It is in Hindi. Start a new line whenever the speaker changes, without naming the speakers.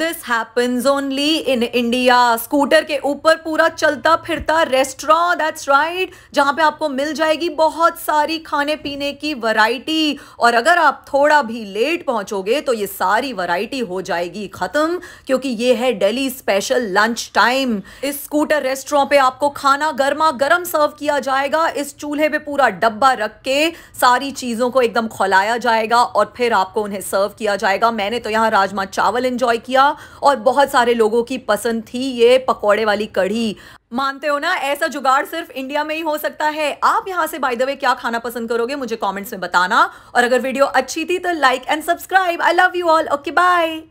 this happens only in India scooter के ऊपर पूरा चलता फिरता रेस्टोरेंट दैट्स राइट जहाँ पे आपको मिल जाएगी बहुत सारी खाने पीने की वैरायटी और अगर आप थोड़ा भी लेट पहुँचोगे तो ये सारी वैरायटी हो जाएगी ख़त्म क्योंकि ये है डेली स्पेशल लंच टाइम इस स्कूटर रेस्टोरेंट पे आपको खाना गर्मा गर्म सर्व किया जाएगा इस चूल्हे पे पूरा डब्बा रख के सारी चीज़ों को एकदम खोलाया जाएगा और फिर आपको उन्हें सर्व किया जाएगा मैंने तो यहाँ राजमा चावल इन्जॉय किया था और बहुत सारे लोगों की पसंद थी ये पकौड़े वाली कढ़ी मानते हो ना ऐसा जुगाड़ सिर्फ इंडिया में ही हो सकता है आप यहाँ से बाय द वे क्या खाना पसंद करोगे मुझे कमेंट्स में बताना और अगर वीडियो अच्छी थी तो like and subscribe I love you all okay bye